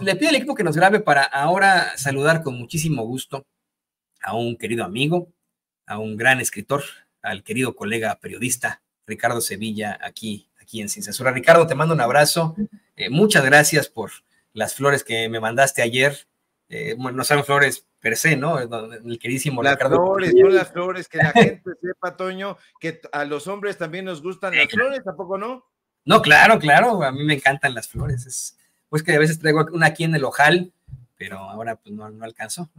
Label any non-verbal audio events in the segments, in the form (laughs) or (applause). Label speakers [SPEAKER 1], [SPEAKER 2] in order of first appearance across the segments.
[SPEAKER 1] le pido al equipo que nos grabe para ahora saludar con muchísimo gusto a un querido amigo, a un gran escritor, al querido colega periodista Ricardo Sevilla aquí, aquí en Censura. Ricardo, te mando un abrazo. Eh, muchas gracias por las flores que me mandaste ayer. Eh, bueno, no son flores per se, ¿no? El queridísimo las flores, no las
[SPEAKER 2] flores, que la (laughs) gente sepa, Toño, que a los hombres también nos gustan las flores,
[SPEAKER 1] ¿tampoco no? No, claro, claro, a mí me encantan las flores, es, pues que a veces traigo una aquí en el ojal, pero ahora pues no, no alcanzó.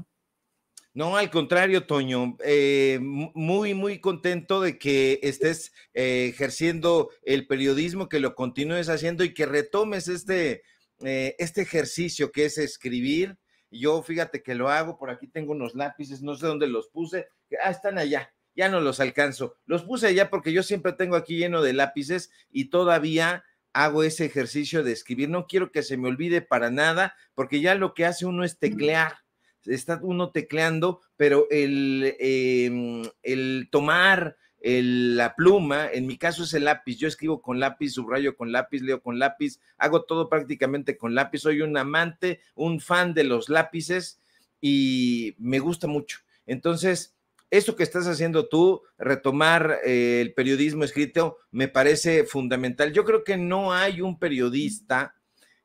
[SPEAKER 1] ¿no? al contrario,
[SPEAKER 2] Toño, eh, muy, muy contento de que estés eh, ejerciendo el periodismo, que lo continúes haciendo y que retomes este, eh, este ejercicio que es escribir. Yo fíjate que lo hago, por aquí tengo unos lápices, no sé dónde los puse, ah, están allá, ya no los alcanzo. Los puse allá porque yo siempre tengo aquí lleno de lápices y todavía hago ese ejercicio de escribir. No quiero que se me olvide para nada, porque ya lo que hace uno es teclear. Está uno tecleando, pero el, em, el tomar la pluma, en mi caso es el lápiz, yo escribo con lápiz, subrayo con lápiz, leo con lápiz, hago todo prácticamente con lápiz, soy un amante, un fan de los lápices y me gusta mucho. Entonces, eso que estás haciendo tú, retomar eh, el periodismo escrito, me parece fundamental. Yo creo que no hay un periodista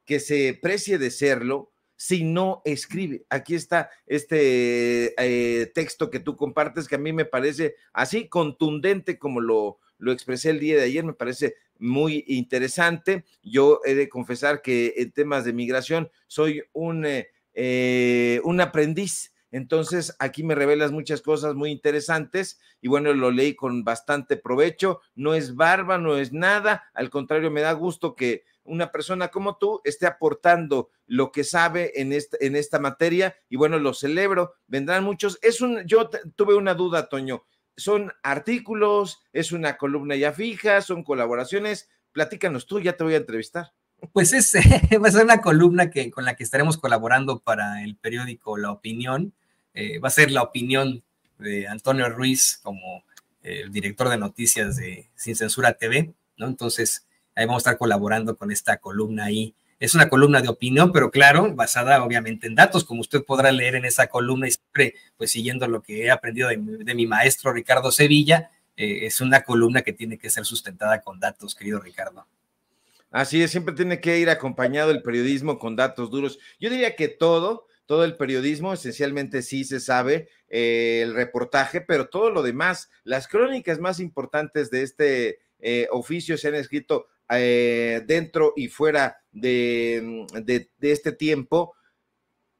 [SPEAKER 2] que se precie de serlo si no escribe. Aquí está este eh, texto que tú compartes que a mí me parece así contundente como lo, lo expresé el día de ayer, me parece muy interesante. Yo he de confesar que en temas de migración soy un, eh, un aprendiz entonces, aquí me revelas muchas cosas muy interesantes y bueno, lo leí con bastante provecho. No es barba, no es nada. Al contrario, me da gusto que una persona como tú esté aportando lo que sabe en esta, en esta materia y bueno, lo celebro. Vendrán muchos. Es un, yo tuve una duda, Toño. Son artículos, es una columna ya fija, son colaboraciones.
[SPEAKER 1] Platícanos tú, ya te voy a entrevistar. Pues es, (laughs) va a ser una columna que, con la que estaremos colaborando para el periódico La Opinión. Eh, va a ser la opinión de Antonio Ruiz como el director de noticias de Sin Censura TV, ¿no? Entonces, ahí vamos a estar colaborando con esta columna ahí. Es una columna de opinión, pero claro, basada obviamente en datos, como usted podrá leer en esa columna y siempre, pues siguiendo lo que he aprendido de, mi maestro Ricardo Sevilla, eh, es una columna que tiene que ser sustentada con datos, querido Ricardo.
[SPEAKER 2] Así es, siempre tiene que ir acompañado el periodismo con datos duros. Yo diría que todo, todo el periodismo, esencialmente sí se sabe eh, el reportaje, pero todo lo demás, las crónicas más importantes de este eh, oficio se han escrito eh, dentro y fuera mm, de, este tiempo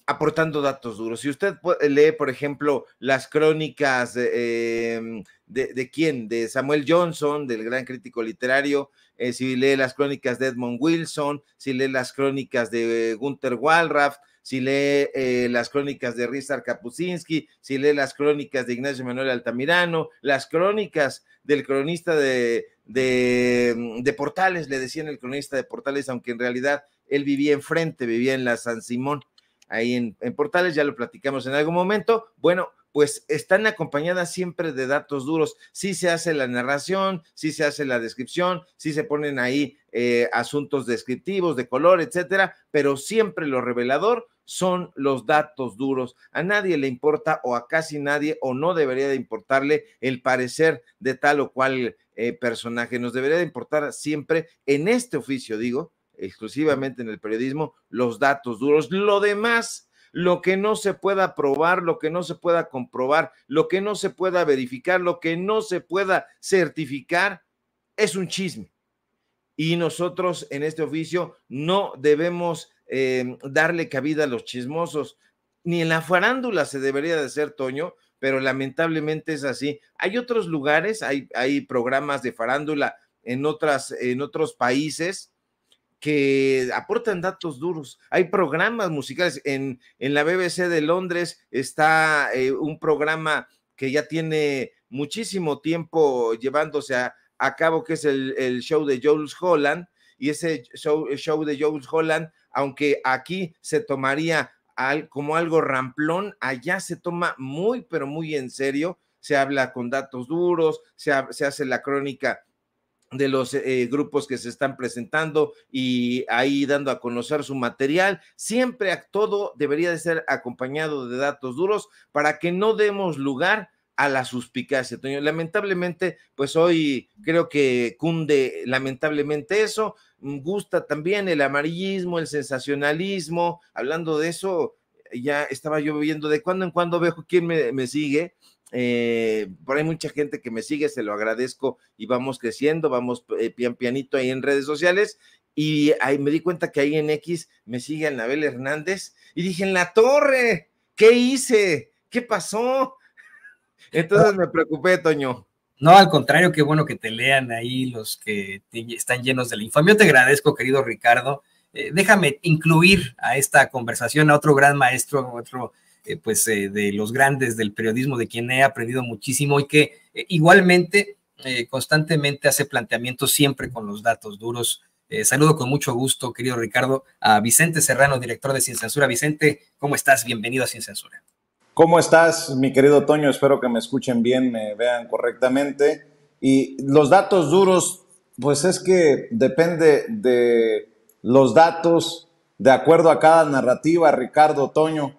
[SPEAKER 2] aportando datos duros. Si usted lee, por ejemplo, las crónicas em, de, quién, de Samuel Johnson, del gran crítico literario, si lee las crónicas de Edmund Wilson, si lee las crónicas de Gunther Walraff, si lee eh, las crónicas de Rizar Kapuscinski, si lee las crónicas de Ignacio Manuel Altamirano, las crónicas del cronista de, de, Portales, le decían el cronista de Portales, aunque en realidad él vivía enfrente, vivía en la San Simón, ahí en, en Portales, ya lo platicamos en algún momento. Bueno, pues están acompañadas siempre de datos duros. Sí se hace la narración, sí se hace la descripción, sí se ponen ahí eh, asuntos descriptivos de color, etcétera, pero siempre lo revelador son los datos duros. A nadie le importa o a casi nadie o no debería de importarle el parecer de tal o cual eh, personaje. Nos debería de importar siempre en este oficio, digo, exclusivamente en el periodismo, los datos duros. Lo demás lo que no se pueda probar, lo que no se pueda comprobar, lo que no se pueda verificar, lo que no se pueda certificar, es un chisme. Y nosotros en este oficio no debemos eh, darle cabida a los chismosos. Ni en la farándula se debería de hacer, Toño, pero lamentablemente es así. Hay otros lugares, hay, hay programas de farándula en, otras, en otros países que aportan datos duros. Hay programas musicales. En, en la BBC de Londres está eh, un programa que ya tiene muchísimo tiempo llevándose a, cabo, que es el, show de Jules Holland. Y ese show, de Jules Holland, aunque aquí se tomaría como algo ramplón, allá se toma muy, pero muy en serio. Se habla con datos duros, se, se hace la crónica de los eh, grupos que se están presentando y ahí dando a conocer su material. Siempre a todo debería de ser acompañado de datos duros para que no demos lugar a la suspicacia, Lamentablemente, pues hoy creo que cunde lamentablemente eso. Gusta también el amarillismo, el sensacionalismo. Hablando de eso, ya estaba yo viendo de cuando en cuando veo quién me, me sigue eh, por ahí mucha gente que me sigue, se lo agradezco y vamos creciendo, vamos eh, pian pianito ahí en redes sociales. Y ahí me di cuenta que ahí en X me sigue Anabel Hernández y dije, en la torre, ¿qué hice? ¿Qué pasó?
[SPEAKER 1] (laughs) Entonces me preocupé, Toño. No, al contrario, qué bueno que te lean ahí los que están llenos de la infamia. Yo te agradezco, querido Ricardo. Eh, déjame incluir a esta conversación a otro gran maestro, otro eh, pues eh, de los grandes del periodismo, de quien he aprendido muchísimo y que eh, igualmente constantemente hace planteamientos siempre con los datos duros. saludo con mucho gusto, querido Ricardo, a Vicente Serrano, director de Sin Censura. Vicente, ¿cómo estás? Bienvenido a Sin Censura.
[SPEAKER 3] ¿Cómo estás, mi querido Toño? Espero que me escuchen bien, me vean correctamente. Y los datos duros, pues es que depende de los datos de acuerdo a cada narrativa, Ricardo Toño.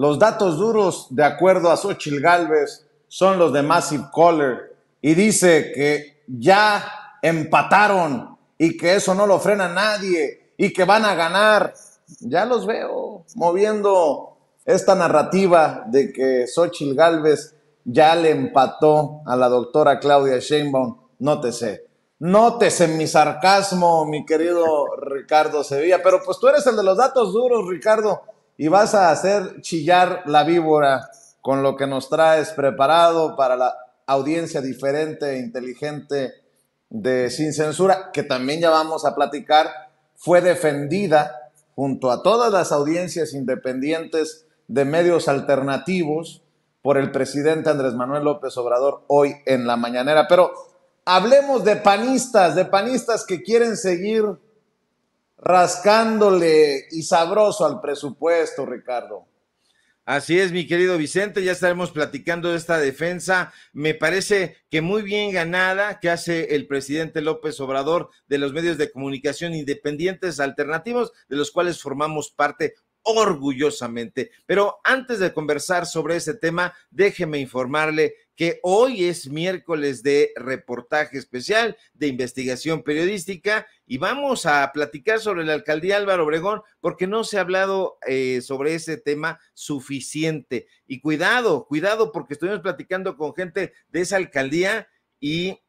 [SPEAKER 3] Los datos duros, de acuerdo a Sochil Galvez, son los de Massive Caller. Y dice que ya empataron y que eso no lo frena nadie y que van a ganar. Ya los veo moviendo esta narrativa de que Sochil Galvez ya le empató a la doctora Claudia Sheinbaum. Nótese, nótese mi sarcasmo, mi querido Ricardo Sevilla. Pero pues tú eres el de los datos duros, Ricardo y vas a hacer chillar la víbora con lo que nos traes preparado para la audiencia diferente e inteligente de Sin Censura, que también ya vamos a platicar, fue defendida junto a todas las audiencias independientes de medios alternativos por el presidente Andrés Manuel López Obrador hoy en la mañanera. Pero hablemos de panistas, de panistas que quieren seguir rascándole y sabroso al
[SPEAKER 2] presupuesto, Ricardo. Así es, mi querido Vicente, ya estaremos platicando de esta defensa. Me parece que muy bien ganada que hace el presidente López Obrador de los medios de comunicación independientes alternativos, de los cuales formamos parte orgullosamente. Pero antes de conversar sobre ese tema, déjeme informarle que hoy es miércoles de reportaje especial de investigación periodística y vamos a platicar sobre la alcaldía Álvaro Obregón porque no se ha hablado eh, sobre ese tema suficiente. Y cuidado, cuidado porque estuvimos platicando con gente de esa alcaldía y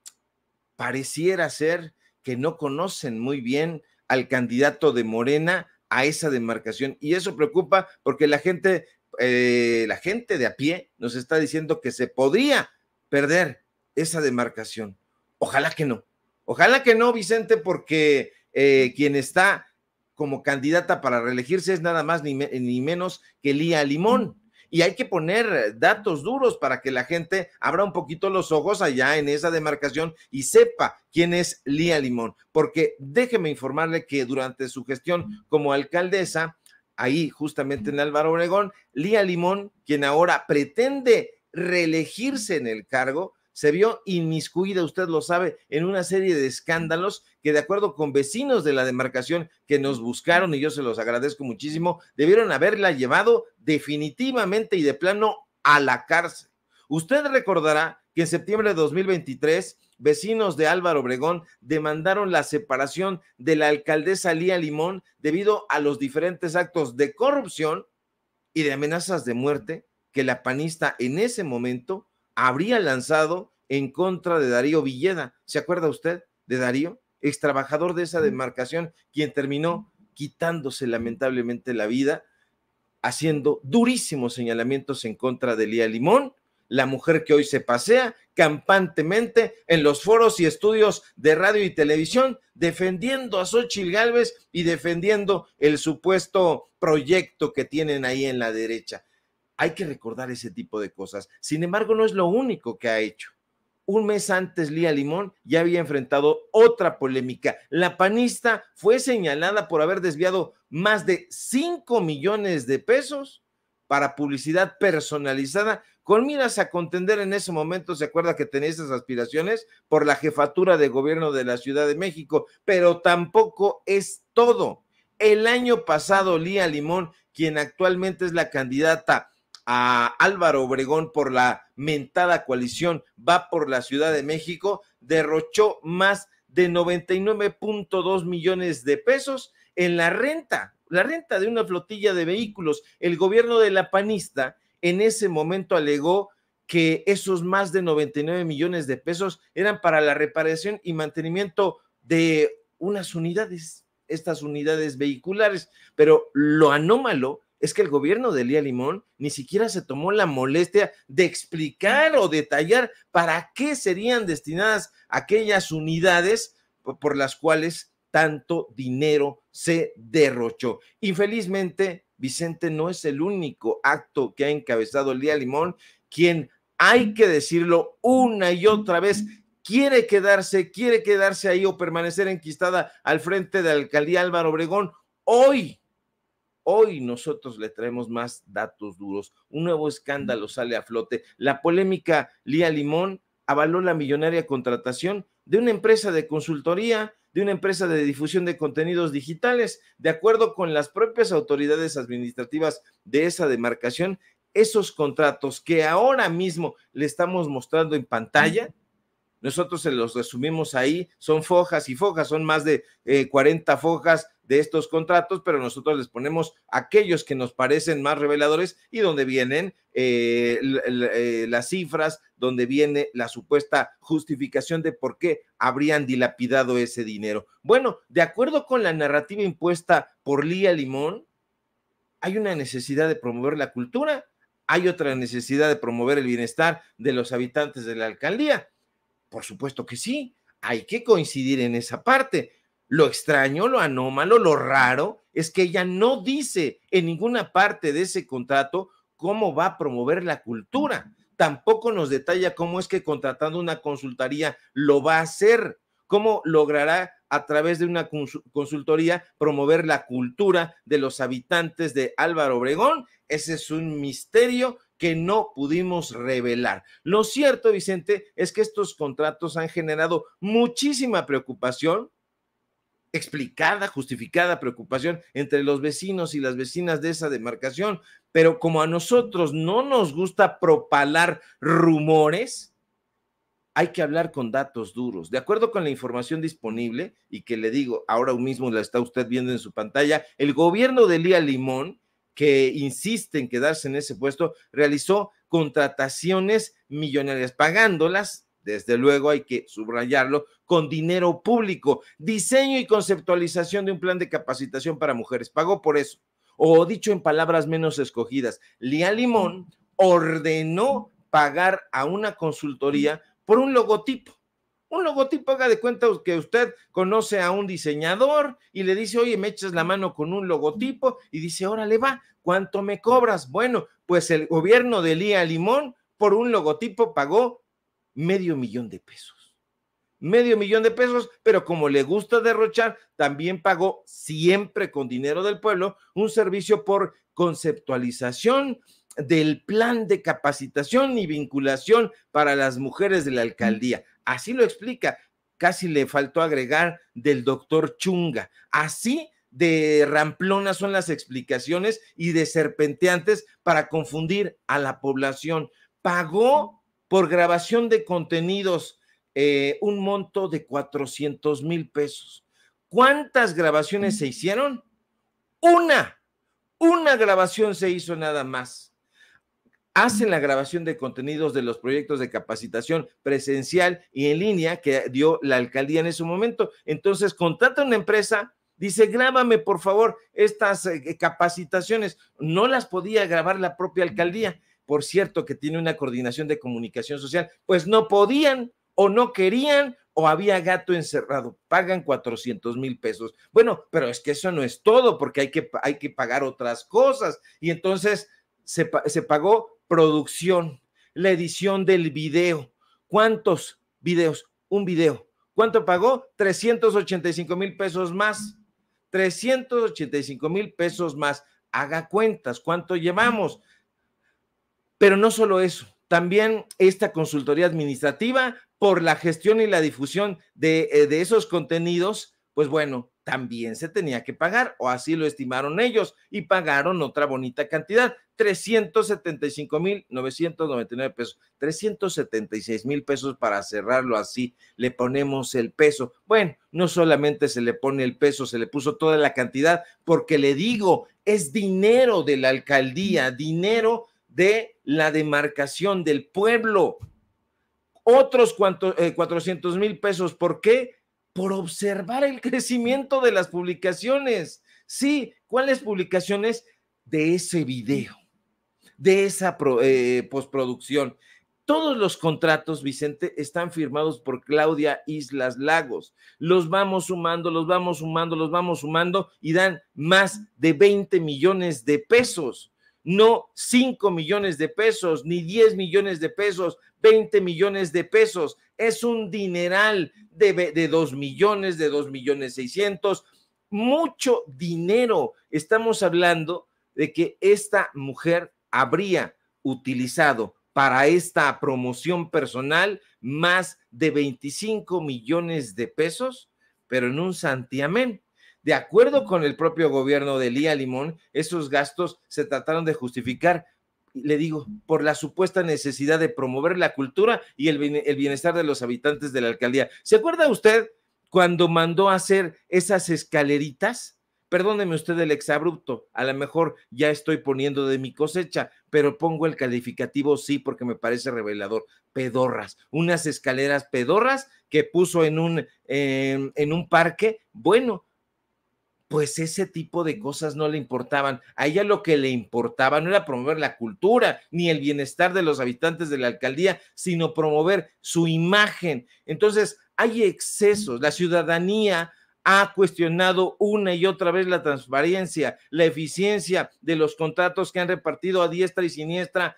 [SPEAKER 2] pareciera ser que no conocen muy bien al candidato de Morena a esa demarcación. Y eso preocupa porque la gente eh, la gente de a pie nos está diciendo que se podría perder esa demarcación. Ojalá que no. Ojalá que no, Vicente, porque eh, quien está como candidata para reelegirse es nada más ni, ni menos que Lía Limón. Y hay que poner datos duros para que la gente abra un poquito los ojos allá en esa demarcación y sepa quién es Lía Limón. Porque déjeme informarle que durante su gestión como alcaldesa, ahí justamente en Álvaro Obregón, Lía Limón, quien ahora pretende reelegirse en el cargo, se vio inmiscuida, usted lo sabe, en una serie de escándalos que de acuerdo con vecinos de la demarcación que nos buscaron, y yo se los agradezco muchísimo, debieron haberla llevado definitivamente y de plano a la cárcel. Usted recordará que en septiembre de 2023 vecinos de Álvaro Obregón demandaron la separación de la alcaldesa Lía Limón debido a los diferentes actos de corrupción y de amenazas de muerte que la panista en ese momento habría lanzado en contra de Darío Villeda. ¿Se acuerda usted de Darío? Ex trabajador de esa demarcación, quien terminó quitándose lamentablemente la vida, haciendo durísimos señalamientos en contra de Lía Limón la mujer que hoy se pasea campantemente en los foros y estudios de radio y televisión, defendiendo a Xochitl Gálvez y defendiendo el supuesto proyecto que tienen ahí en la derecha. Hay que recordar ese tipo de cosas. Sin embargo, no es lo único que ha hecho. Un mes antes, Lía Limón ya había enfrentado otra polémica. La panista fue señalada por haber desviado más de 5 millones de pesos para publicidad personalizada con miras a contender en ese momento, se acuerda que tenía esas aspiraciones por la jefatura de gobierno de la Ciudad de México, pero tampoco es todo. El año pasado, Lía Limón, quien actualmente es la candidata a Álvaro Obregón por la mentada coalición Va por la Ciudad de México, derrochó más de 99.2 millones de pesos en la renta, la renta de una flotilla de vehículos. El gobierno de la panista en ese momento alegó que esos más de 99 millones de pesos eran para la reparación y mantenimiento de unas unidades, estas unidades vehiculares. Pero lo anómalo es que el gobierno de Elía Limón ni siquiera se tomó la molestia de explicar o detallar para qué serían destinadas aquellas unidades por las cuales tanto dinero se derrochó. Infelizmente, Vicente no es el único acto que ha encabezado Lía Limón, quien, hay que decirlo una y otra vez, quiere quedarse, quiere quedarse ahí o permanecer enquistada al frente de la alcaldía Álvaro Obregón. Hoy, hoy nosotros le traemos más datos duros. Un nuevo escándalo sale a flote. La polémica Lía Limón avaló la millonaria contratación de una empresa de consultoría de una empresa de difusión de contenidos digitales. De acuerdo con las propias autoridades administrativas de esa demarcación, esos contratos que ahora mismo le estamos mostrando en pantalla, nosotros se los resumimos ahí, son fojas y fojas, son más de 40 eh, fojas de estos contratos, pero nosotros les ponemos aquellos que nos parecen más reveladores y donde vienen eh, eh, las cifras, donde viene la supuesta justificación de por qué habrían dilapidado ese dinero. Bueno, de acuerdo con la narrativa impuesta por Lía Limón, hay una necesidad de promover la cultura, hay otra necesidad de promover el bienestar de los habitantes de la alcaldía. Por supuesto que sí, hay que coincidir en esa parte, lo extraño, lo anómalo, lo raro es que ella no dice en ninguna parte de ese contrato cómo va a promover la cultura. Tampoco nos detalla cómo es que contratando una consultoría lo va a hacer, cómo logrará a través de una consultoría promover la cultura de los habitantes de Álvaro Obregón. Ese es un misterio que no pudimos revelar. Lo cierto, Vicente, es que estos contratos han generado muchísima preocupación explicada, justificada preocupación entre los vecinos y las vecinas de esa demarcación, pero como a nosotros no nos gusta propalar rumores, hay que hablar con datos duros. De acuerdo con la información disponible y que le digo, ahora mismo la está usted viendo en su pantalla, el gobierno de Lía Limón, que insiste en quedarse en ese puesto, realizó contrataciones millonarias, pagándolas, desde luego hay que subrayarlo, con dinero público. Diseño y conceptualización de un plan de capacitación para mujeres. Pagó por eso. O dicho en palabras menos escogidas, Lía Limón ordenó pagar a una consultoría por un logotipo. Un logotipo, haga de cuenta que usted conoce a un diseñador y le dice, oye, me echas la mano con un logotipo y dice, órale va, ¿cuánto me cobras? Bueno, pues el gobierno de Lía Limón por un logotipo pagó medio millón de pesos medio millón de pesos, pero como le gusta derrochar, también pagó siempre con dinero del pueblo un servicio por conceptualización del plan de capacitación y vinculación para las mujeres de la alcaldía. Así lo explica. Casi le faltó agregar del doctor Chunga. Así de ramplonas son las explicaciones y de serpenteantes para confundir a la población. Pagó por grabación de contenidos eh, un monto de 400 mil pesos. ¿Cuántas grabaciones se mm. hicieron? Una, una grabación se hizo nada más. Hacen la grabación de contenidos de los proyectos de capacitación presencial y en línea que dio la alcaldía en ese momento. Entonces, contrata una empresa, dice, grábame por favor estas eh, eh, capacitaciones. No las podía grabar la propia alcaldía. Por cierto, que tiene una coordinación de comunicación social, pues no podían o no querían o había gato encerrado. Pagan 400 mil pesos. Bueno, pero es que eso no es todo porque hay que, hay que pagar otras cosas. Y entonces se, se pagó producción, la edición del video. ¿Cuántos videos? Un video. ¿Cuánto pagó? 385 mil pesos más. 385 mil pesos más. Haga cuentas, ¿cuánto llevamos? Pero no solo eso, también esta consultoría administrativa por la gestión y la difusión eh, de, esos contenidos, pues bueno, también se tenía que pagar, o así lo estimaron ellos, y pagaron otra bonita cantidad, 375.999 pesos, 376 mil pesos para cerrarlo así, le ponemos el peso. Bueno, no solamente se le pone el peso, se le puso toda la cantidad, porque le digo, es dinero de la alcaldía, dinero de la demarcación del pueblo, otros cuantos, eh, 400 mil pesos. ¿Por qué? Por observar el (laughs) crecimiento de las publicaciones. Sí, ¿cuáles publicaciones? De ese video, de esa eh, postproducción. Todos los contratos, Vicente, están firmados por Claudia Islas Lagos. Los vamos sumando, los vamos sumando, los vamos sumando y dan más de 20 millones de pesos no 5 millones de pesos, ni 10 millones de pesos, 20 millones de pesos. Es un dineral de, 2 millones, de 2 millones 600. Mucho dinero. Estamos hablando de que esta mujer habría utilizado para esta promoción personal más de 25 millones de pesos, pero en un santiamén de acuerdo con el propio gobierno de Lía Limón, esos gastos se trataron de justificar, le digo, por la supuesta necesidad de promover la cultura y el bienestar de los habitantes de la alcaldía. ¿Se acuerda usted cuando mandó a hacer esas escaleritas? Perdóneme usted el exabrupto, a lo mejor ya estoy poniendo de mi cosecha, pero pongo el calificativo sí porque me parece revelador. Pedorras, unas escaleras pedorras que puso en un, en un parque. Bueno, pues ese tipo de cosas no le importaban. A ella lo que le importaba no era promover la cultura ni el bienestar de los habitantes de la alcaldía, sino promover su imagen. Entonces, hay excesos. La ciudadanía ha cuestionado una y otra vez la transparencia, la eficiencia de los contratos que han repartido a diestra y siniestra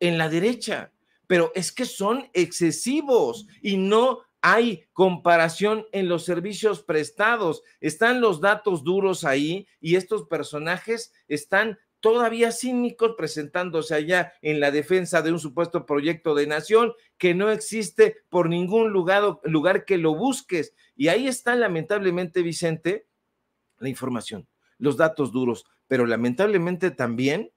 [SPEAKER 2] en la derecha. Pero es que son excesivos y no hay comparación en los servicios prestados, están los datos duros ahí y estos personajes están todavía cínicos presentándose allá en la defensa de un supuesto proyecto de nación que no existe por ningún lugar, lugar que lo busques. Y ahí está lamentablemente, Vicente, la información, los datos duros, pero lamentablemente también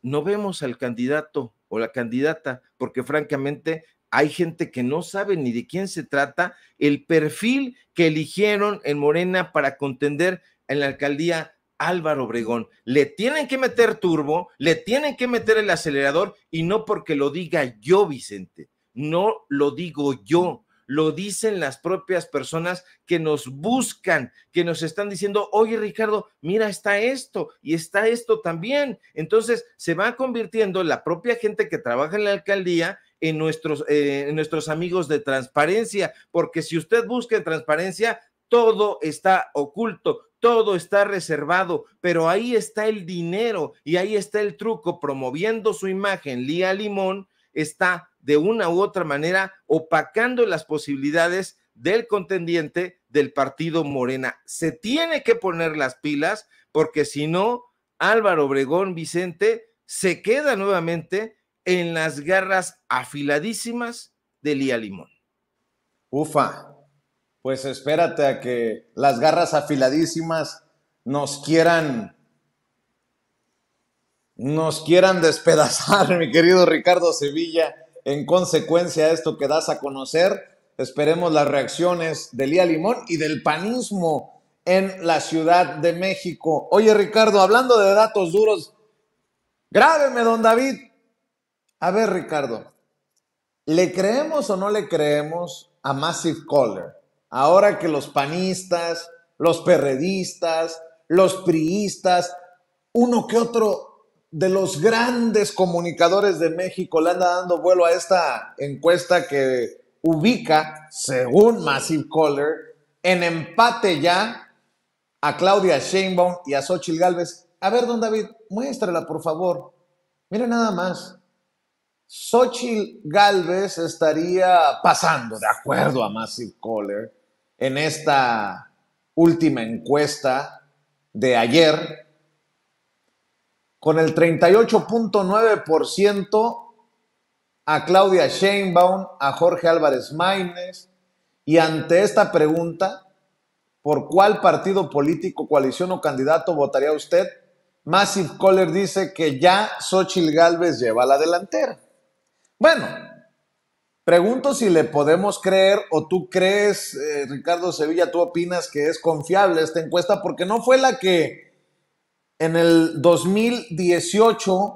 [SPEAKER 2] no vemos al candidato o la candidata, porque francamente hay gente que no sabe ni de quién se trata, el perfil que eligieron en Morena para contender en la alcaldía Álvaro Obregón. Le tienen que meter turbo, le tienen que meter el acelerador y no porque lo diga yo, Vicente, no lo digo yo, lo dicen las propias personas que nos buscan, que nos están diciendo, oye Ricardo, mira, está esto y está esto también. Entonces se va convirtiendo la propia gente que trabaja en la alcaldía en nuestros, eh, nuestros amigos de transparencia, porque si usted busca transparencia, todo está oculto, todo está reservado, pero ahí está el dinero y ahí está el truco promoviendo su imagen. Lía Limón está de una u otra manera opacando las posibilidades del contendiente del partido Morena. Se tiene que poner las pilas porque si no, Álvaro Obregón Vicente se queda nuevamente en las garras afiladísimas de Lía Limón. Ufa, pues espérate
[SPEAKER 3] a que las garras afiladísimas nos quieran nos quieran despedazar, (laughs) mi querido Ricardo Sevilla, en consecuencia a esto que das a conocer. Esperemos las reacciones de Lía Limón y del panismo en la Ciudad de México. Oye, Ricardo, hablando de datos duros, grábeme, don David, a ver, Ricardo, ¿le creemos o no le creemos a Massive Caller? Ahora que los panistas, los perredistas, los priistas, uno que otro de los grandes comunicadores de México le anda dando vuelo a esta encuesta que ubica, según Massive Caller, en empate ya a Claudia Sheinbaum y a Xochitl Galvez. A ver, don David, muéstrala, por favor. Mira nada más. Xochitl Galvez estaría pasando, de acuerdo a Massive Caller, en esta última encuesta de ayer, con el 38.9% a Claudia Sheinbaum, a Jorge Álvarez Maínez, y ante esta pregunta, ¿por cuál partido político, coalición o candidato votaría usted? Massive Caller dice que ya Xochitl Galvez lleva la delantera. Bueno, pregunto si le podemos creer o tú crees, eh, Ricardo Sevilla, tú opinas que es confiable esta encuesta porque no fue la que en el 2018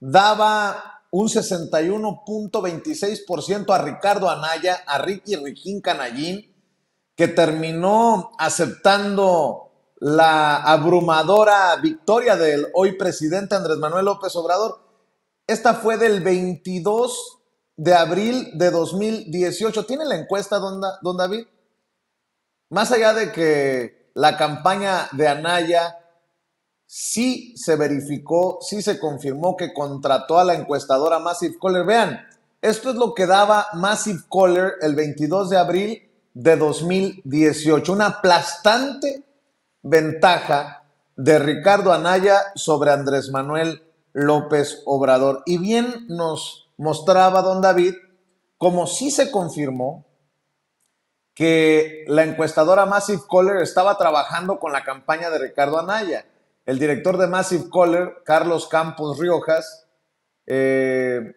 [SPEAKER 3] daba un 61.26% a Ricardo Anaya, a Ricky Riquín Canallín, que terminó aceptando la abrumadora victoria del hoy presidente Andrés Manuel López Obrador. Esta fue del 22 de abril de 2018. ¿Tiene la encuesta, don, David? Más allá de que la campaña de Anaya sí se verificó, sí se confirmó que contrató a la encuestadora Massive Caller. Vean, esto es lo que daba Massive Caller el 22 de abril de 2018. Una aplastante ventaja de Ricardo Anaya sobre Andrés Manuel López Obrador. Y bien nos mostraba don David como sí se confirmó que la encuestadora Massive Caller estaba trabajando con la campaña de Ricardo Anaya. El director de Massive Caller, Carlos Campos Riojas, eh,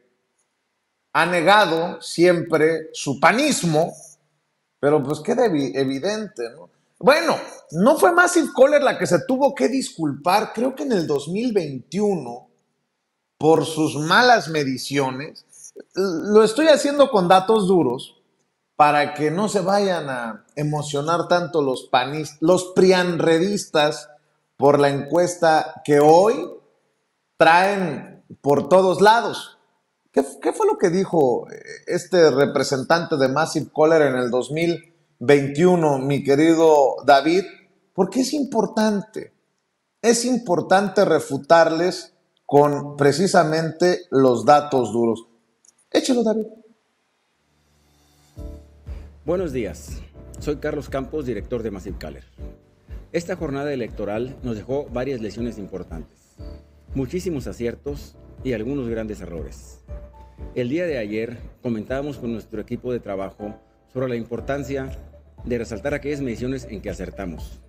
[SPEAKER 3] ha negado siempre su panismo, pero pues queda evidente, Bueno, no fue Massive Caller la que se tuvo que disculpar, creo que en el 2021, por sus malas mediciones. Lo estoy haciendo con datos duros para que no se vayan a emocionar tanto los panistas, los prianredistas por la encuesta que hoy traen por todos lados. ¿Qué, fue lo que dijo eh, este representante de Massive Caller en el 2021, mi querido David? Porque es importante, es importante refutarles con precisamente los datos duros.
[SPEAKER 2] Échelo, David. Buenos días. Soy Carlos Campos, director de Massive Caller. Esta jornada electoral nos dejó varias lesiones importantes, muchísimos aciertos y algunos grandes errores. El día de ayer comentábamos con nuestro equipo de trabajo sobre la importancia de resaltar aquellas mediciones en que acertamos,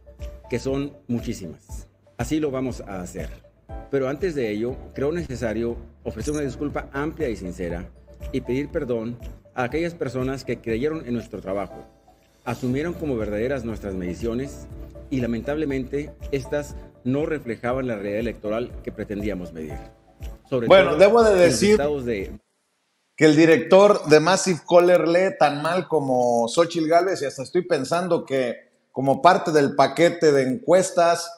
[SPEAKER 2] que son muchísimas. Así lo vamos a hacer. Pero antes de ello, creo necesario ofrecer una disculpa amplia y sincera y pedir perdón a aquellas personas que creyeron en nuestro trabajo, asumieron como verdaderas nuestras mediciones y lamentablemente estas no reflejaban la realidad electoral que pretendíamos medir. bueno, debo de decir que
[SPEAKER 3] el director de Massive Caller lee tan mal como Xochitl Gálvez y hasta estoy pensando que como parte del paquete de encuestas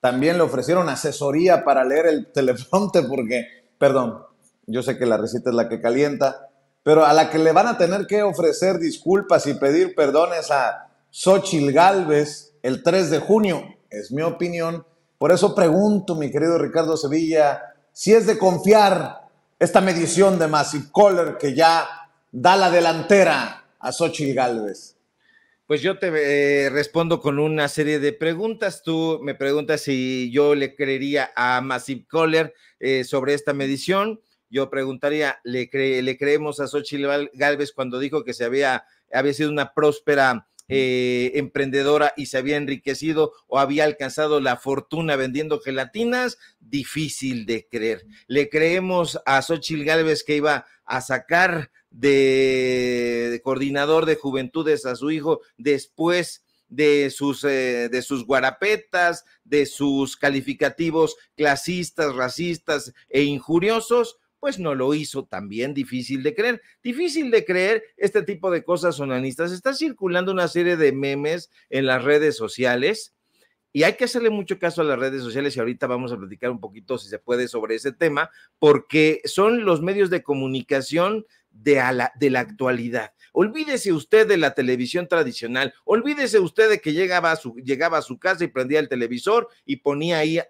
[SPEAKER 3] también le ofrecieron asesoría para leer el teleprompter porque, perdón, yo sé que la receta es la que calienta, pero a la que le van a tener que ofrecer disculpas y pedir perdones a Xochitl Galvez el 3 de junio, es mi opinión. Por eso pregunto, mi querido Ricardo Sevilla, si es de confiar esta medición de Massive Collar que ya da la delantera a Xochitl Galvez.
[SPEAKER 2] Pues yo te eh, respondo con una serie de preguntas. Tú me preguntas si yo le creería a Massive Kohler eh, sobre esta medición. Yo preguntaría, ¿le, ¿le creemos a Xochitl Galvez cuando dijo que se había, sido una próspera eh, emprendedora y se había enriquecido o había alcanzado la fortuna vendiendo gelatinas? Difícil de creer. ¿Le creemos a Xochitl Galvez que iba a sacar de coordinador de juventudes a su hijo después de sus, eh, de sus guarapetas, de sus calificativos clasistas, racistas e injuriosos, pues no lo hizo también difícil de creer. Difícil de creer este tipo de cosas sonanistas. Está circulando una serie de memes en las redes sociales y hay que hacerle mucho caso a las redes sociales y ahorita vamos a platicar un poquito, si se puede, sobre ese tema, porque son los medios de comunicación de, la, de la actualidad. Olvídese usted de la televisión tradicional, olvídese usted de que llegaba a su, llegaba a su casa y prendía el televisor y ponía ahí,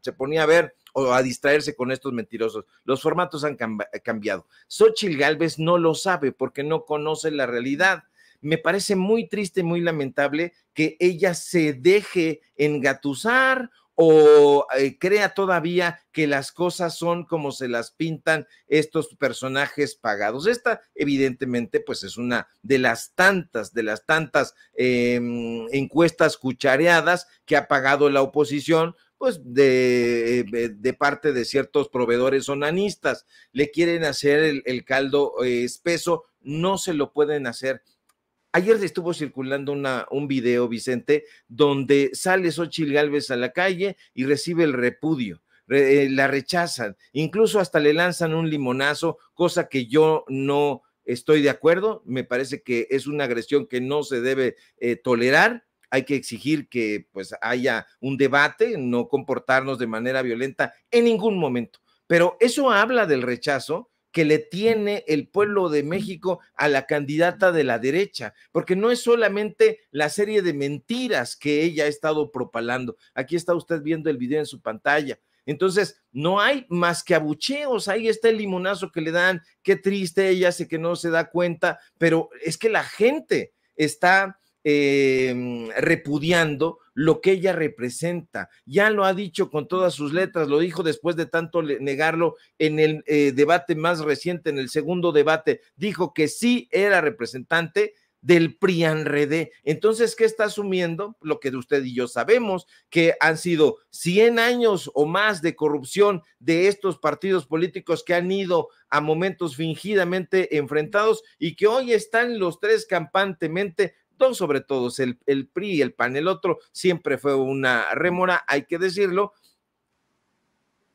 [SPEAKER 2] se ponía a ver o a distraerse con estos mentirosos. Los formatos han cambiado. Xochitl Galvez no lo sabe porque no conoce la realidad. Me parece muy triste, muy lamentable que ella se deje engatusar o eh, crea todavía que las cosas son como se las pintan estos personajes pagados. Esta evidentemente pues es una de las tantas, de las tantas em, encuestas cuchareadas que ha pagado la oposición pues eh, eh, de, parte de ciertos proveedores onanistas. Le quieren hacer el, caldo espeso, no se lo pueden hacer Ayer estuvo circulando un video, Vicente, donde sale Xochitl Galvez a la calle y recibe el repudio eh, la rechazan, incluso hasta le lanzan un limonazo, cosa que yo no estoy de acuerdo, me parece que es una agresión que no se debe eh, tolerar. Hay que exigir que pues haya un debate, no comportarnos de manera violenta en ningún momento. Pero eso habla del rechazo que le tiene el pueblo de México a la candidata de la derecha, porque no es solamente la serie de mentiras que ella ha estado propalando. Aquí está usted viendo el video en su pantalla. Entonces, no hay más que abucheos, ahí está el limonazo que le dan, qué triste, ella hace que no se da cuenta, pero es que la gente está Em, repudiando lo que ella representa. Ya lo ha dicho con todas sus letras, lo dijo después de tanto negarlo en el eh, debate más reciente, en el segundo debate, dijo que sí era representante del PRIANREDE. E. Entonces, ¿qué está asumiendo? Lo que usted y yo sabemos, que han sido 100 años o más de corrupción de estos partidos políticos que han ido a momentos fingidamente enfrentados y que hoy están los tres campantemente sobre todo, el, el PRI y el PAN, el otro siempre fue una rémora, hay que decirlo,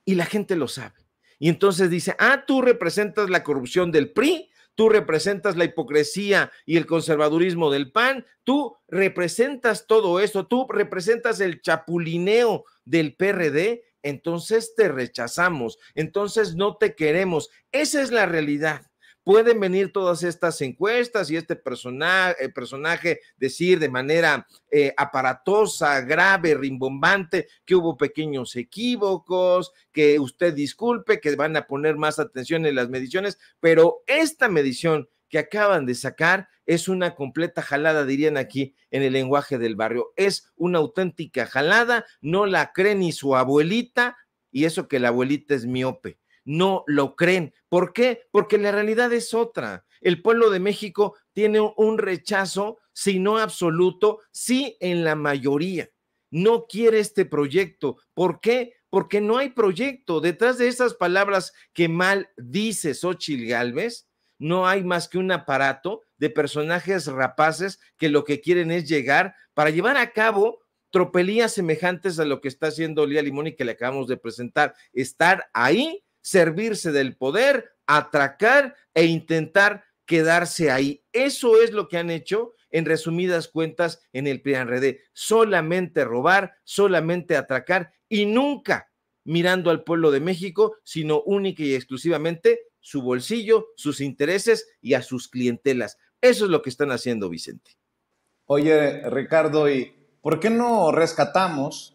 [SPEAKER 2] y la gente lo sabe. Y entonces dice, ah, tú representas la corrupción del PRI, tú representas la hipocresía y el conservadurismo del PAN, tú representas todo eso, tú representas el chapulineo del PRD, entonces te rechazamos, entonces no te queremos. Esa es la realidad pueden venir todas estas encuestas y este eh, personaje, decir de manera eh, aparatosa, grave, rimbombante, que hubo pequeños equívocos, que usted disculpe, que van a poner más atención en las mediciones, pero esta medición que acaban de sacar es una completa jalada, dirían aquí en el lenguaje del barrio. Es una auténtica jalada, no la cree ni su abuelita, y eso que la abuelita es miope no lo creen. ¿Por qué? Porque la realidad es otra. El pueblo de México tiene un rechazo, si no absoluto, sí en la mayoría. No quiere este proyecto. ¿Por qué? Porque no hay proyecto. Detrás de esas palabras que mal dice Xochitl Galvez, no hay más que un aparato de personajes rapaces que lo que quieren es llegar para llevar a cabo tropelías semejantes a lo que está haciendo Lía Limón y que le acabamos de presentar. Estar ahí servirse del poder, atracar e intentar quedarse ahí. Eso es lo que han hecho, en resumidas cuentas, en el PRD. Solamente robar, solamente atracar y nunca mirando al pueblo de México, sino única y exclusivamente su bolsillo, sus intereses y a sus clientelas. Eso es lo que están haciendo, Vicente. Oye, Ricardo, ¿y
[SPEAKER 3] por qué no rescatamos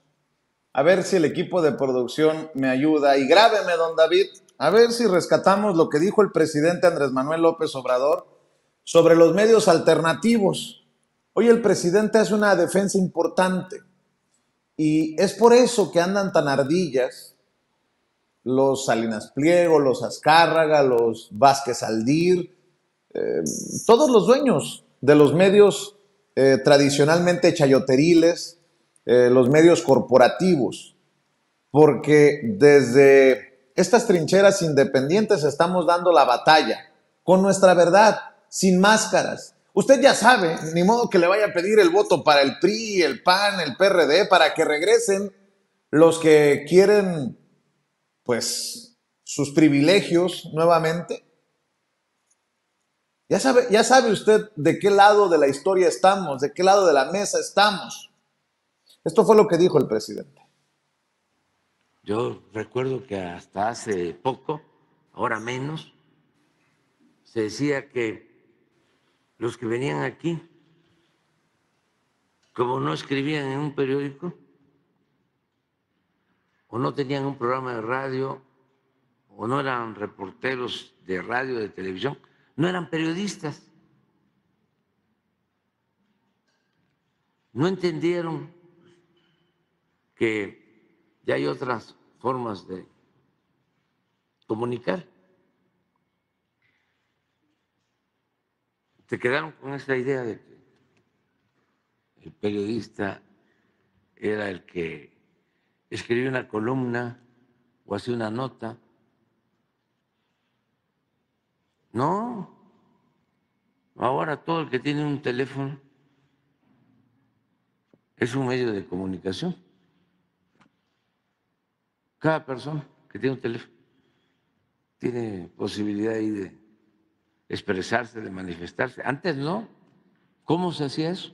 [SPEAKER 3] a ver si el equipo de producción me ayuda. Y grábeme, don David, a ver si rescatamos lo que dijo el presidente Andrés Manuel López Obrador sobre los medios alternativos. Hoy el presidente hace una defensa importante. Y es por eso que andan tan ardillas los Salinas Pliego, los Azcárraga, los Vázquez Aldir, eh, todos los dueños de los medios eh, tradicionalmente chayoteriles, eh, los medios corporativos, porque desde estas trincheras independientes estamos dando la batalla con nuestra verdad, sin máscaras. Usted ya sabe, ni modo que le vaya a pedir el voto para el PRI, el PAN, el PRD, para que regresen los que quieren, pues, sus privilegios nuevamente. Ya sabe, ya sabe usted de qué lado de la historia estamos, de qué lado de la mesa estamos. Esto fue lo que dijo el presidente.
[SPEAKER 4] Yo recuerdo que hasta hace poco, ahora menos, se decía que los que venían aquí, como no escribían en un periódico, o no tenían un programa de radio, o no eran reporteros de radio, de televisión, no eran periodistas. No entendieron que ya hay otras formas de comunicar. ¿Te quedaron con esa idea de que el periodista era el que escribía una columna o hacía una nota. No, ahora todo el que tiene un teléfono es un medio de comunicación. Cada persona que tiene un teléfono tiene posibilidad ahí de expresarse, de manifestarse. Antes no. ¿Cómo se hacía eso?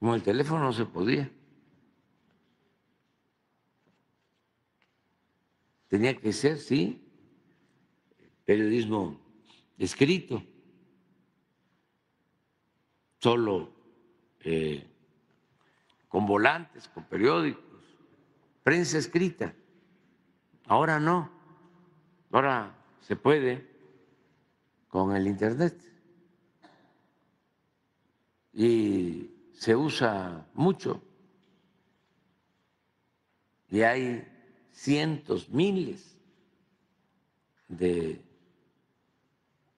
[SPEAKER 4] Con el teléfono no se podía. Tenía que ser, sí, periodismo escrito, solo eh, con volantes, con periódicos prensa escrita. Ahora no, ahora se puede con el Internet. Y se usa mucho. Y hay cientos, miles de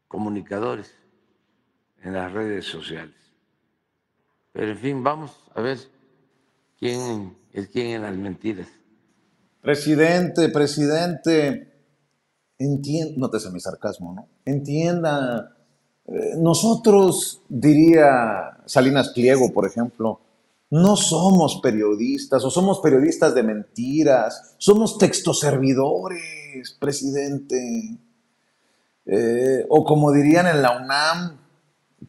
[SPEAKER 4] comunicadores en las redes sociales. Pero en fin, vamos a ver quién es quién en las mentiras.
[SPEAKER 3] Presidente, presidente, te sé mi sarcasmo, ¿no? Entienda, eh, nosotros, diría Salinas Pliego, por ejemplo, no somos periodistas o somos periodistas de mentiras, somos textoservidores, presidente. Eh, o como dirían en la UNAM,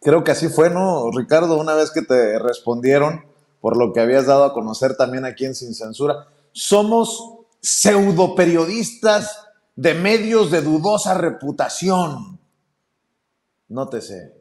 [SPEAKER 3] creo que así fue, ¿no, Ricardo? Una vez que te respondieron por lo que habías dado a conocer también aquí en Sin Censura, somos pseudo periodistas de medios de dudosa reputación. Nótese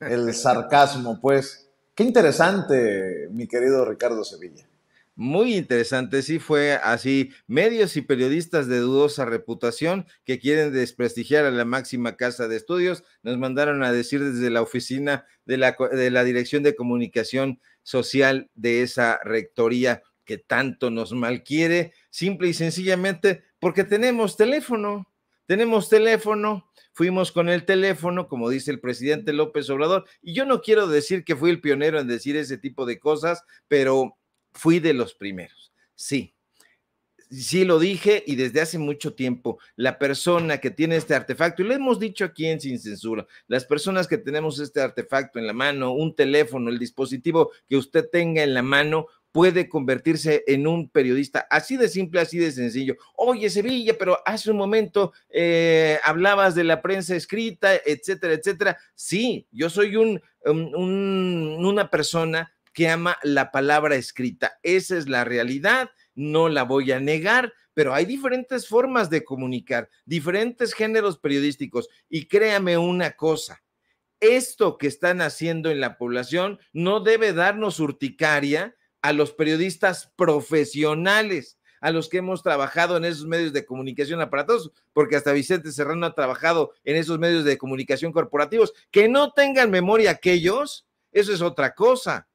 [SPEAKER 3] el (laughs) sarcasmo, pues. Qué interesante, mi querido Ricardo Sevilla.
[SPEAKER 2] Muy interesante, sí fue así. Medios y periodistas de dudosa reputación que quieren desprestigiar a la máxima casa de estudios nos mandaron a decir desde la oficina de la, de la Dirección de Comunicación Social de esa rectoría que tanto nos malquiere, simple y sencillamente porque tenemos teléfono, tenemos teléfono, fuimos con el teléfono, como dice el presidente López Obrador, y yo no quiero decir que fui el pionero en decir ese tipo de cosas, pero fui de los primeros, sí. Sí lo dije y desde hace mucho tiempo, la persona que tiene este artefacto, y lo hemos dicho aquí en Sin Censura, las personas que tenemos este artefacto en la mano, un teléfono, el dispositivo que usted tenga en la mano, puede convertirse en un periodista. Así de simple, así de sencillo. Oye, Sevilla, pero hace un momento eh, hablabas de la prensa escrita, etcétera, etcétera. Sí, yo soy um, una persona que ama la palabra escrita. Esa es la realidad, no la voy a negar, pero hay diferentes formas de comunicar, diferentes géneros periodísticos. Y créame una cosa, esto que están haciendo en la población no debe darnos urticaria a los periodistas profesionales, a los que hemos trabajado en esos medios de comunicación aparatos, porque hasta Vicente Serrano ha trabajado en esos medios de comunicación corporativos. Que no tengan memoria aquellos, eso es otra cosa.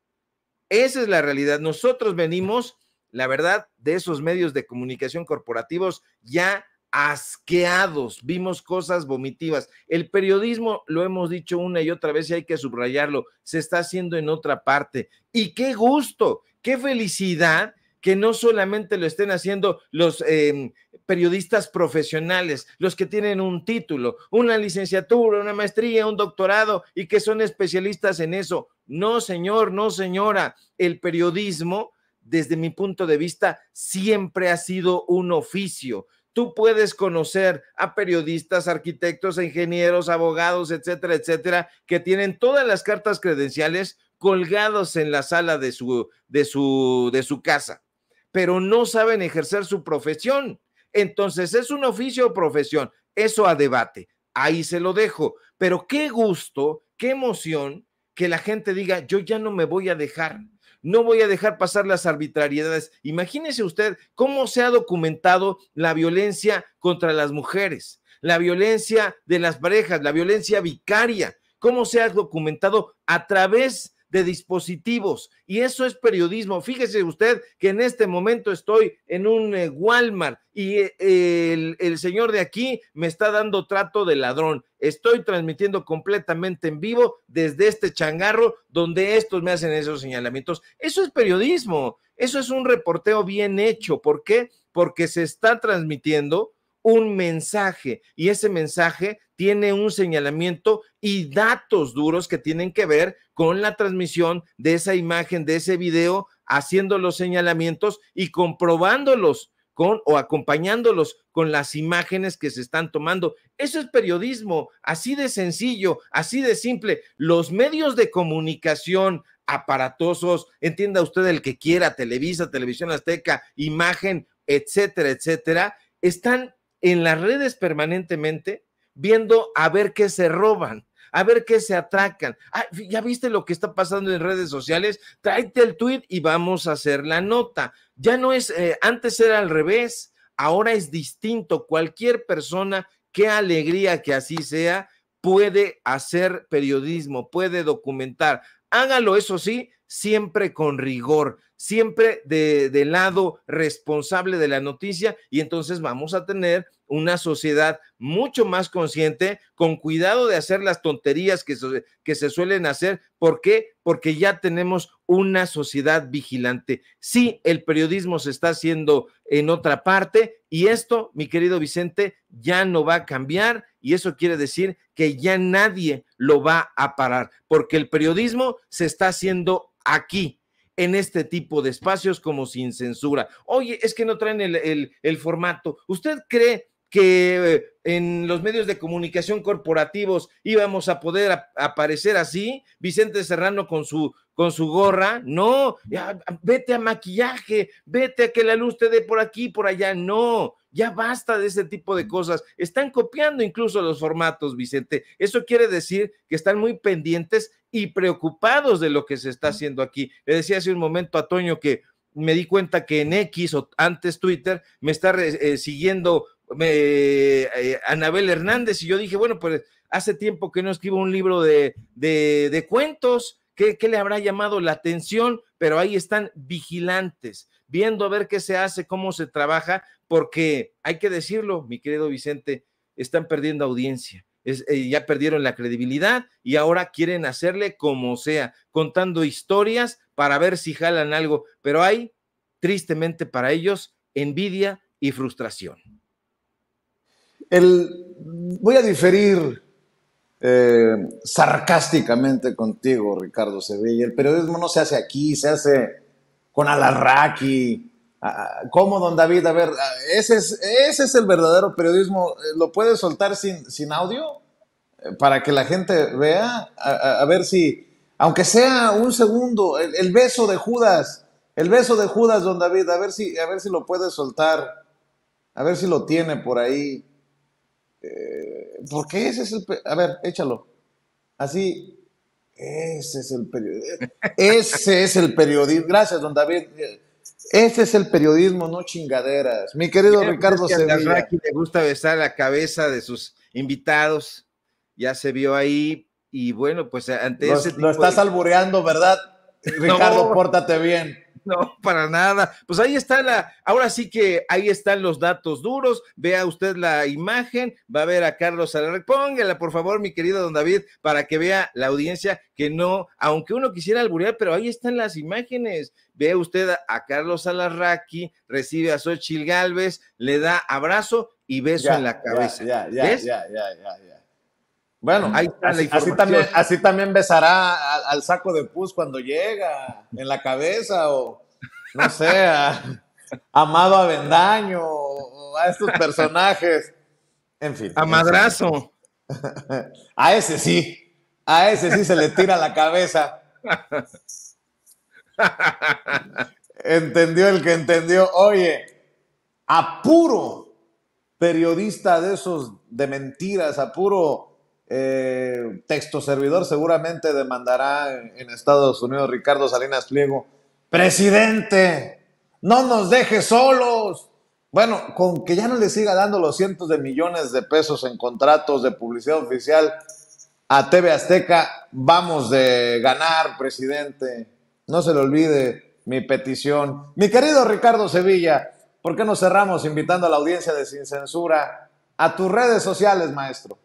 [SPEAKER 2] Esa es la realidad. Nosotros venimos, la verdad, de esos medios de comunicación corporativos ya asqueados, vimos cosas vomitivas. El periodismo, lo hemos dicho una y otra vez y hay que subrayarlo, se está haciendo en otra parte. Y qué gusto, qué felicidad que no solamente lo estén haciendo los em, periodistas profesionales, los que tienen un título, una licenciatura, una maestría, un doctorado y que son especialistas en eso. No, señor, no, señora, el periodismo, desde mi punto de vista, siempre ha sido un oficio tú puedes conocer a periodistas, arquitectos, ingenieros, abogados, etcétera, etcétera, que tienen todas las cartas credenciales colgados en la sala de su, de su, de su casa, pero no saben ejercer su profesión. Entonces, ¿es un oficio o profesión? Eso a debate. Ahí se lo dejo. Pero qué gusto, qué emoción que la gente diga, yo ya no me voy a dejar no voy a dejar pasar las arbitrariedades. Imagínese usted cómo se ha documentado la violencia contra las mujeres, la violencia de las parejas, la violencia vicaria, cómo se ha documentado a través de de dispositivos. Y eso es periodismo. Fíjese usted que en este momento estoy en un eh, Walmart y eh, el, el señor de aquí me está dando trato de ladrón. Estoy transmitiendo completamente en vivo desde este changarro donde estos me hacen esos señalamientos. Eso es periodismo. Eso es un reporteo bien hecho. ¿Por qué? Porque se está transmitiendo un mensaje y ese mensaje tiene un señalamiento y datos duros que tienen que ver con la transmisión de esa imagen, de ese video, haciendo los señalamientos y comprobándolos con o acompañándolos con las imágenes que se están tomando. Eso es periodismo, así de sencillo, así de simple. Los medios de comunicación aparatosos, entienda usted el que quiera, Televisa, Televisión Azteca, Imagen, etcétera, etcétera, están en las redes permanentemente viendo a ver qué se roban, a ver qué se atracan. Ah, ya viste lo que está pasando en redes sociales, tráete el tweet y vamos a hacer la nota. Ya no es, eh, antes era al revés, ahora es distinto. Cualquier persona, qué alegría que así sea, puede hacer periodismo, puede documentar. Hágalo, eso sí, siempre con rigor, siempre del de lado responsable de la noticia y entonces vamos a tener una sociedad mucho más consciente, con cuidado de hacer las tonterías que, que se suelen hacer. ¿Por qué? Porque ya tenemos una sociedad vigilante. Sí, el periodismo se está haciendo en otra parte y esto, mi querido Vicente, ya no va a cambiar y eso quiere decir que ya nadie lo va a parar, porque el periodismo se está haciendo aquí, en este tipo de espacios como sin censura. Oye, es que no traen el, el, formato. ¿Usted cree que eh, en los medios de comunicación corporativos íbamos a poder aparecer así, Vicente Serrano con su, con su gorra, no, ya, vete a maquillaje, vete a que la luz te dé por aquí, por allá, no, ya basta de ese tipo de cosas. Están copiando incluso los formatos, Vicente. Eso quiere decir que están muy pendientes y preocupados de lo que se está haciendo aquí. Le decía hace un momento a Toño que me di cuenta que en X o antes Twitter me está eh, siguiendo eh, Anabel Hernández y yo dije, bueno, pues hace tiempo que no escribo un libro de, cuentos, que ¿qué le habrá llamado la atención? Pero ahí están vigilantes, viendo a ver qué se hace, cómo se trabaja, porque hay que decirlo, mi querido Vicente, están perdiendo audiencia eh, ya perdieron la credibilidad y ahora quieren hacerle como sea, contando historias para ver si jalan algo, pero hay, tristemente para ellos, envidia y frustración.
[SPEAKER 3] El, voy a diferir eh, sarcásticamente contigo, Ricardo Sevilla. El periodismo no se hace aquí, se hace con alarraqui, Ah, ah, ¿Cómo, don David? A ver, ah, ese es, ese es el verdadero periodismo. Eh, ¿Lo puedes soltar sin, audio? Eh, para que la gente vea, a, ver si, aunque sea un segundo, el, beso de Judas, el beso de Judas, don David, a ver si, a ver si lo puedes soltar, a ver si lo tiene por ahí. Eh, porque ese es el... A ver, échalo. Así, ese es el periodismo. Ese es el
[SPEAKER 2] periodismo. Gracias, don David.
[SPEAKER 3] Ese es el periodismo, no chingaderas. Mi querido Ricardo le
[SPEAKER 2] gusta besar la cabeza de sus invitados. Ya se vio ahí. Y bueno, pues ante ese Lo estás
[SPEAKER 3] albureando, ¿verdad? (laughs) Ricardo,
[SPEAKER 2] pórtate bien. No, para nada. Pues ahí está la, ahora sí que ahí están los datos duros. Vea usted la imagen, va a ver a Carlos Alarraqui, Póngala, por favor, mi querido don David, para que vea la audiencia que no, aunque uno quisiera alburear, pero ahí están las imágenes. vea usted a Carlos Alarraqui, recibe a Xochil Gálvez, le da abrazo y beso en la cabeza. ya, ya, ya, ya. Bueno, así, también, besará
[SPEAKER 3] al, saco de pus cuando llega, en la cabeza, o no sé, a, Amado Avendaño, a estos personajes. En fin. A madrazo. (laughs) A ese sí, a ese sí se le tira la cabeza. (laughs) Entendió el que entendió. Oye, apuro periodista de esos de mentiras, apuro eh, texto servidor seguramente demandará en Estados Unidos Ricardo Salinas Pliego. Presidente, no nos deje solos. Bueno, con que ya no le siga dando los cientos de millones de pesos en contratos de publicidad oficial a TV Azteca, vamos de ganar, presidente. No se le olvide mi petición. Mi querido Ricardo Sevilla, ¿por qué nos cerramos invitando a la audiencia de Sin Censura
[SPEAKER 2] a tus redes sociales, maestro?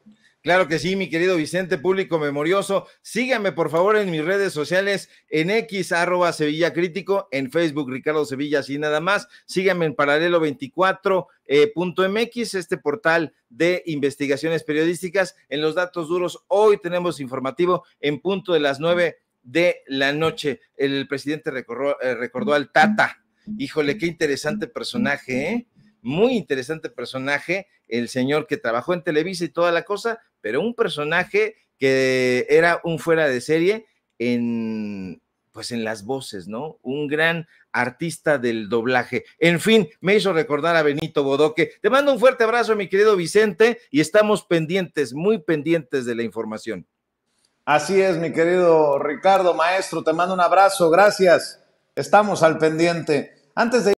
[SPEAKER 2] Claro que sí, mi querido Vicente, público memorioso. Síganme, por favor, en mis redes sociales, en X, arroba Sevilla Crítico, en Facebook, Ricardo Sevilla, así nada más. Síganme en paralelo24.mx, eh, este portal de investigaciones periodísticas. En los datos duros, hoy tenemos informativo en punto de las nueve de la noche. El presidente recordó, eh, recordó al Tata. Híjole, qué interesante personaje, ¿eh? muy interesante personaje, el señor que trabajó en Televisa y toda la cosa, pero un personaje que era un fuera de serie en pues en las voces, ¿no? Un gran artista del doblaje. En fin, me hizo recordar a Benito Bodoque. Te mando un fuerte abrazo, mi querido Vicente, y estamos pendientes, muy pendientes de la información. Así es, mi querido Ricardo, maestro, te mando un abrazo, gracias.
[SPEAKER 3] Estamos al pendiente. Antes de